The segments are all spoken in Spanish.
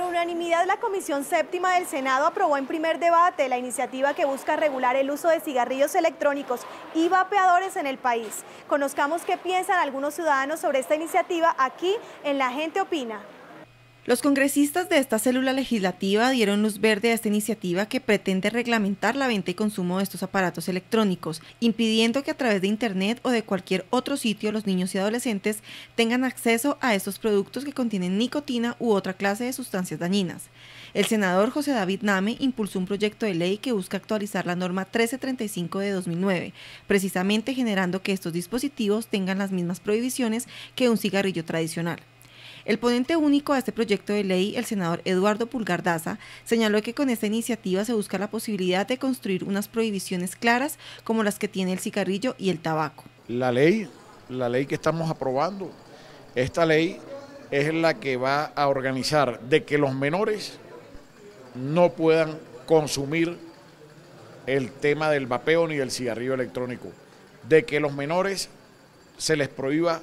Por unanimidad, la Comisión Séptima del Senado aprobó en primer debate la iniciativa que busca regular el uso de cigarrillos electrónicos y vapeadores en el país. Conozcamos qué piensan algunos ciudadanos sobre esta iniciativa aquí en La Gente Opina. Los congresistas de esta célula legislativa dieron luz verde a esta iniciativa que pretende reglamentar la venta y consumo de estos aparatos electrónicos, impidiendo que a través de Internet o de cualquier otro sitio los niños y adolescentes tengan acceso a estos productos que contienen nicotina u otra clase de sustancias dañinas. El senador José David Name impulsó un proyecto de ley que busca actualizar la norma 1335 de 2009, precisamente generando que estos dispositivos tengan las mismas prohibiciones que un cigarrillo tradicional. El ponente único a este proyecto de ley, el senador Eduardo Pulgardaza, señaló que con esta iniciativa se busca la posibilidad de construir unas prohibiciones claras como las que tiene el cigarrillo y el tabaco. La ley, la ley que estamos aprobando, esta ley es la que va a organizar de que los menores no puedan consumir el tema del vapeo ni del cigarrillo electrónico, de que los menores se les prohíba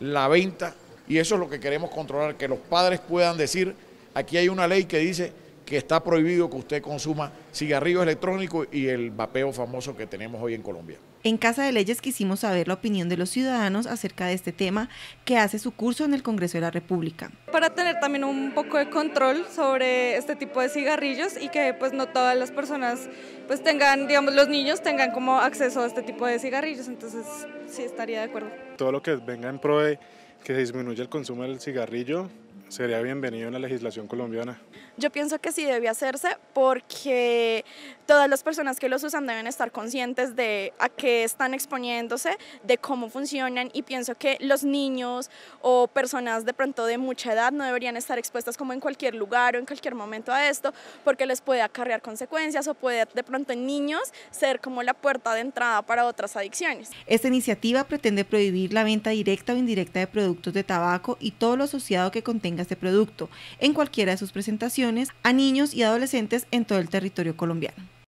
la venta y eso es lo que queremos controlar, que los padres puedan decir, aquí hay una ley que dice que está prohibido que usted consuma cigarrillos electrónicos y el vapeo famoso que tenemos hoy en Colombia. En Casa de Leyes quisimos saber la opinión de los ciudadanos acerca de este tema que hace su curso en el Congreso de la República. Para tener también un poco de control sobre este tipo de cigarrillos y que pues no todas las personas pues tengan, digamos los niños tengan como acceso a este tipo de cigarrillos, entonces sí estaría de acuerdo. Todo lo que venga en pro de que se disminuya el consumo del cigarrillo sería bienvenido en la legislación colombiana. Yo pienso que sí debe hacerse porque todas las personas que los usan deben estar conscientes de a qué están exponiéndose, de cómo funcionan y pienso que los niños o personas de pronto de mucha edad no deberían estar expuestas como en cualquier lugar o en cualquier momento a esto porque les puede acarrear consecuencias o puede de pronto en niños ser como la puerta de entrada para otras adicciones. Esta iniciativa pretende prohibir la venta directa o indirecta de productos de tabaco y todo lo asociado que contenga este producto, en cualquiera de sus presentaciones, a niños y adolescentes en todo el territorio colombiano.